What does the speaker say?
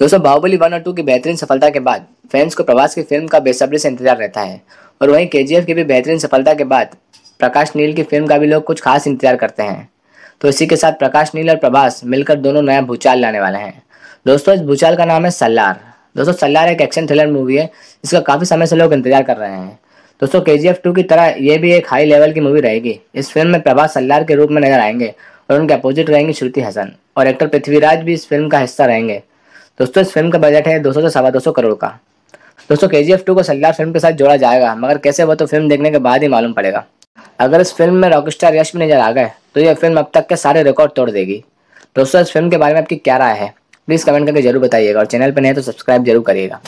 दोस्तों बाहुबली वन और टू की बेहतरीन सफलता के बाद फैंस को प्रभास की फिल्म का बेसब्री से इंतजार रहता है और वहीं के की भी बेहतरीन सफलता के बाद प्रकाश नील की फिल्म का भी लोग कुछ खास इंतजार करते हैं तो इसी के साथ प्रकाश नील और प्रभास मिलकर दोनों नया भूचाल लाने वाले हैं दोस्तों इस भूचाल का नाम है सल्लार दोस्तों सल्लार एक एक्शन थ्रिलर मूवी है जिसका काफ़ी समय से लोग इंतजार कर रहे हैं दोस्तों के जी की तरह ये भी एक हाई लेवल की मूवी रहेगी इस फिल्म में प्रभास सल्लार के रूप में नजर आएंगे और उनके अपोजिट रहेंगे श्रुति हसन और एक्टर पृथ्वीराज भी इस फिल्म का हिस्सा रहेंगे दोस्तों इस फिल्म का बजट है दो सौ से सवा दो सौ करोड़ का दोस्तों के जी एफ टू को सल्लार फिल्म के साथ जोड़ा जाएगा मगर कैसे वो तो फिल्म देखने के बाद ही मालूम पड़ेगा अगर इस फिल्म में रॉक स्टार यश भी नजर आ गए तो यह फिल्म अब तक के सारे रिकॉर्ड तोड़ देगी दोस्तों इस फिल्म के बारे में आपकी क्या राय है प्लीज़ कमेंट करके जरूर बताइएगा और चैनल पर नहीं तो सब्सक्राइब जरूर करिएगा